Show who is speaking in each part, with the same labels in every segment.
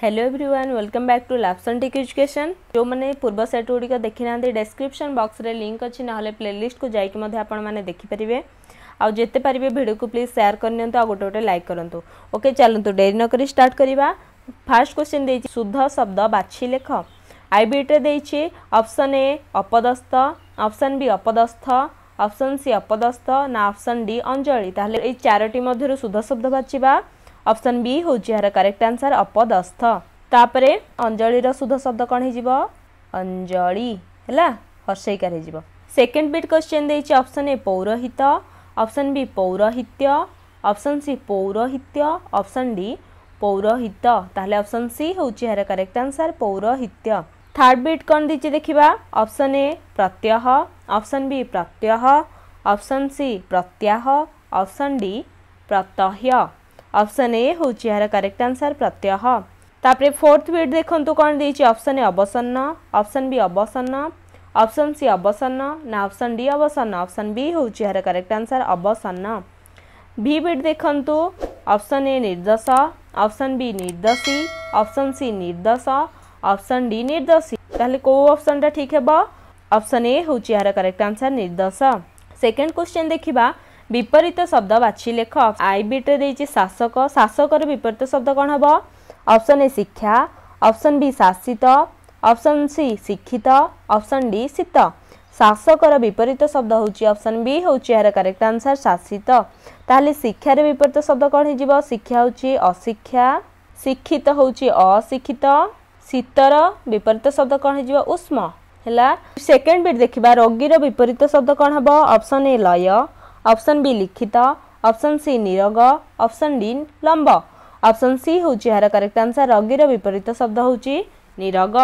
Speaker 1: hello everyone welcome back to Labhson tech education जो मैंने पूर्व सेट गुड़िक देखी ना डेस्क्रिप्सन बक्स रे लिंक अच्छी ना प्लेलीस्ट को जाकि आपने देखिपारे आउ जिते पारे भिडियो को प्लीज सेयार करनी आ गोटे गोटे लाइक करूँ ओके चलतु डेरी नक स्टार्ट करवा फास्ट क्वेश्चन दे शुद्ध शब्द बाछी लेख आई दे ऑप्शन ए अपदस्थ ऑप्शन बी अपदस्थ ऑप्शन सी अपदस्थ ना ऑप्शन डी अंजलि ताहले ए चारोटी मध्य शुद्ध शब्द बाछवा অপশন বি হউচিহারা কারেক্ট আনসার অপদস্থ তাপরে অঞ্জলিৰ শুদ্ধ শব্দ কোন হ'জিব অঞ্জলি হলা হৰসেই কৰেজিব সেকেন্ড বিট কোশ্চেন দেচি অপশন এ পৌরহিত অপশন বি পৌরহিত্য অপশন সি পৌরহিত্য অপশন ডি পৌরহিত তহলে অপশন সি হউচিহারা কারেক্ট আনসার পৌরহিত্য থার্ড বিট কোন দিছে দেখিবা অপশন এ প্রত্যহ অপশন বি প্রত্যহ অপশন সি প্রত্যহ অপশন ডি প্রত্যহ ऑप्शन ए हूँ यार करेक्ट आंसर प्रत्यह तापर फोर्थ वीड देखूँ कौन दे अपसन ए अवसन्न अपसन बी अवसन्न अपसन सी अवसन्न ना अपसन डी अवसन्न अपसन बी हूँ यार करेक्ट आंसर अवसन्न भी बीड देखु अपसन ए निर्दोष अपसन बी निर्दोषी अपसन सी निर्दोष अपसन डी निर्दोषी तेल कौ अपसनटा ठीक हे अपसन ए हूँ यार करेक्ट आंसर निर्दोष सेकेंड क्वेश्चन देखा विपरीत शब्द लेख आई बिट्रे दे शासक शासक र विपरीत शब्द कम हे ऑप्शन ए शिक्षा ऑप्शन बी शासित ऑप्शन सी शिक्षित ऑप्शन डी शीत शासक विपरीत शब्द हौ ऑप्शन बी हौ चाहिँ करेक्ट क्यारक्ट आन्सर शासित तिक्षा शिक्षार विपरीत शब्द कनज शिक्षा हौ अशिक्षा शिक्षित हौँ अशिक्षित शीतर विपरीत शब्द कनज उष्म होला सेकेन्ड बिट देखा रोगीर विपरीत शब्द कन हे ऑप्शन ए लय ଅପସନ୍ ବି ଲିଖିତ ଅପସନ୍ ସି ନିରଗ ଅପସନ୍ ଡି ଲମ୍ବ ଅପସନ୍ ସି ହେଉଛି ଏହାର କରେକ୍ଟ ଆନ୍ସର ରଗୀର ବିପରୀତ ଶବ୍ଦ ହେଉଛି ନିରଗ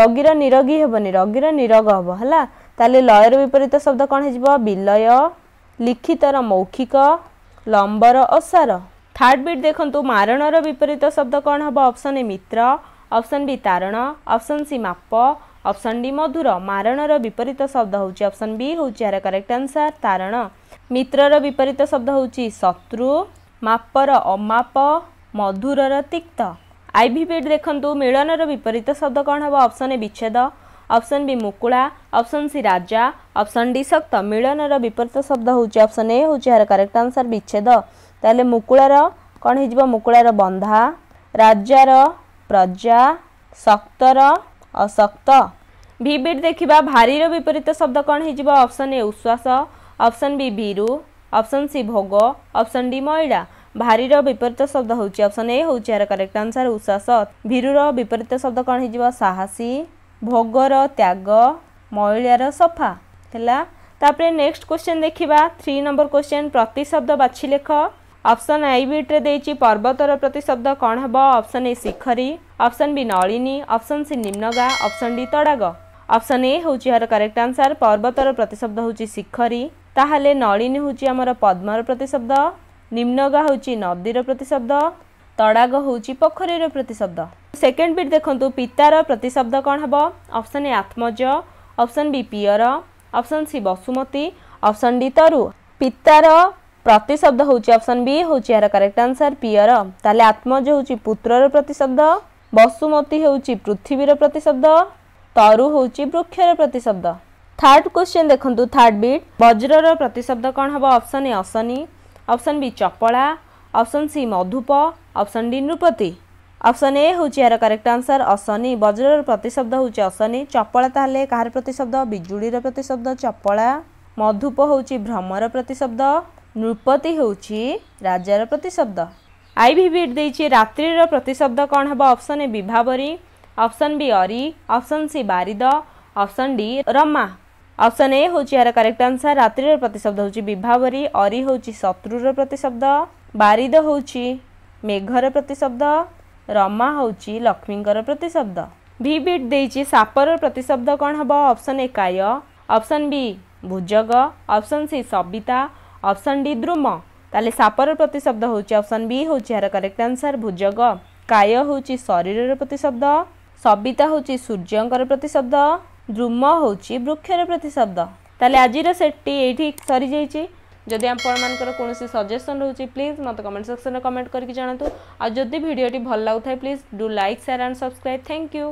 Speaker 1: ରଗୀର ନିରଗୀ ହେବନି ରଗୀର ନିରଗ ହେବ ହେଲା ତାହେଲେ ଲୟର ବିପରୀତ ଶବ୍ଦ କ'ଣ ହେଇଯିବ ବିଲୟ লিখিতর মৌখিক লম্বর অসার থার্ড বিট দেখুন মারণর বিপরীত শব্দ কণ হব অপশন এ মিত্র অপশন বি তারণ অপশন সি মাপ ଅପସନ୍ ଡି ମଧୁର ମାରଣର ବିପରୀତ ଶବ୍ଦ ହେଉଛି ଅପସନ୍ ବି ହେଉଛି ଏହାର କରେକ୍ଟ ଆନ୍ସର୍ ତାରଣ ମିତ୍ରର ବିପରୀତ ଶବ୍ଦ ହେଉଛି ଶତ୍ରୁ ମାପର ଅମାପ ମଧୁରର ତିକ୍ତ ଆଇଭିପିଡ଼ ଦେଖନ୍ତୁ ମିଳନର ବିପରୀତ ଶବ୍ଦ କ'ଣ ହେବ ଅପସନ୍ ଏ ବିଚ୍ଛେଦ ଅପସନ୍ ବି ମୁକୁଳା ଅପସନ୍ ସି ରାଜା ଅପସନ୍ ଡି ଶକ୍ତ ମିଳନର ବିପରୀତ ଶବ୍ଦ ହେଉଛି ଅପସନ୍ ଏ ହେଉଛି ଏହାର କରେକ୍ଟ ଆନ୍ସର୍ ବିଚ୍ଛେଦ ତାହେଲେ ମୁକୁଳାର କ'ଣ ହେଇଯିବ ମୁକୁଳାର ବନ୍ଧା ରାଜାର ପ୍ରଜା ଶକ୍ତର ଅଶକ୍ତ ଭିବିଡ୍ ଦେଖିବା ଭାରିର ବିପରୀତ ଶବ୍ଦ କ'ଣ ହେଇଯିବ ଅପସନ୍ ଏ ଉଶ୍ୱାସ ଅପସନ୍ ବି ଭୀରୁ ଅପସନ୍ ସି ଭୋଗ ଅପସନ୍ ଡି ମଇଳା ଭାରିର ବିପରୀତ ଶବ୍ଦ ହେଉଛି ଅପସନ୍ ଏ ହେଉଛି ଏହାର କରେକ୍ଟ ଆନ୍ସର ଉଶ୍ୱାସ ଭୀରୁର ବିପରୀତ ଶବ୍ଦ କ'ଣ ହେଇଯିବ ସାହସୀ ଭୋଗର ତ୍ୟାଗ ମଇଳାର ସଫା ହେଲା ତାପରେ ନେକ୍ସଟ କ୍ୱେଶ୍ଚନ୍ ଦେଖିବା ଥ୍ରୀ ନମ୍ବର କ୍ୱେଶ୍ଚନ୍ ପ୍ରତିଶବ୍ଦ ବାଛି ଲେଖ অপশন আই বিট देची পর্বতৰ প্ৰতিশব্দ কোন হ'ব অপশন এ শিখৰি অপশন বি নৰিণী অপশন সি নিম্নগা অপশন ডি তডাগ অপশন এ হ'উচি হয়ৰ करेक्ट আনসার পর্বতৰ প্ৰতিশব্দ হ'উচি শিখৰি таহলে নৰিণী হ'উচি আমাৰ পদ্মৰ প্ৰতিশব্দ নিম্নগা হ'উচি নদীৰ প্ৰতিশব্দ তডাগ হ'উচি পখৰীৰ প্ৰতিশব্দ সেকেন্ড বিট দেখোতো পিতাৰ প্ৰতিশব্দ কোন হ'ব অপশন এ আত্মজ অপশন বি পিয়ৰ অপশন সি বসুমতী অপশন ডি তৰু পিতাৰ हूँ अप्सन बी हूँ यार करेक्ट आन्सर पियर तत्मज आत्मज पुत्र पुत्रर प्रतिशब्द बसुमती हूँ पृथ्वीर प्रतिशब्द तरु हूँ वृक्षर प्रतिशब्द थर्ड क्वेश्चन देखु थर्ड बीट वज्रर प्रतिशब्द अप्सन ए असनी अप्सन बी चपला अप्सन सी मधुप अप्सन डी नृपति अप्सन ए हूँ यार आन्सर आंसर असनी र प्रतिशब्द हूँ असनी चपला त प्रतिशब्द विजुड़ी प्रतिशब्द चपला मधुप हूँ भ्रमर प्रतिशब्द नृपति हूँ राजार प्रतिशब्द आई भी बीट दे रात्रि प्रतिशब्द कौन हम अप्सन ए विभावरी अप्सन बी अरी अप्सन सी बारिद अप्सन डी रमा अप्सन ए हूँ यार करेक्ट आंसर रात्रि प्रतिशब्द हूँ विभावरी अरी हूँ शत्रुर प्रतिशब्द बारिद हूँ मेघर प्रतिशब्द रमा हूँ लक्ष्मी प्रतिशब्द भी बीट दे सापर प्रतिशब्द कौन हम अप्सन ए काय अप्सन बी भुजग अप्सन सी सबिता অপশন ডি ধ্রুম তালে সাপর প্রতিশব্দ হউচি অপশন বি হউচি আর কারেক্ট আনসার ভুজ গ কায় হউচি শরীরৰ প্রতিশব্দ সবিতা হউচি সূৰ্যৰ প্রতিশব্দ ধ্রুম হউচি বৃক্ষৰ প্রতিশব্দ তালে আজিৰ সেটটি এডি সৰি যায়চি যদি আম পৰমান কৰে কোনসি সাজেশন ৰউচি প্লিজ মত কমেন্ট সেকশনে কমেন্ট কৰি জানাতু আৰু যদি ভিডিওটি ভাল লাগুতাই please do like share and subscribe thank you